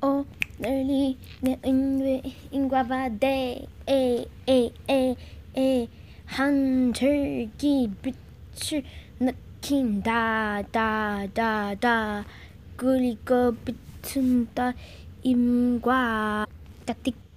오늘이 어, 내 은혜인과 바데 에에에에 한 절기 빛을 느낀다 다다다 그리고 빛은 다 임과 따딱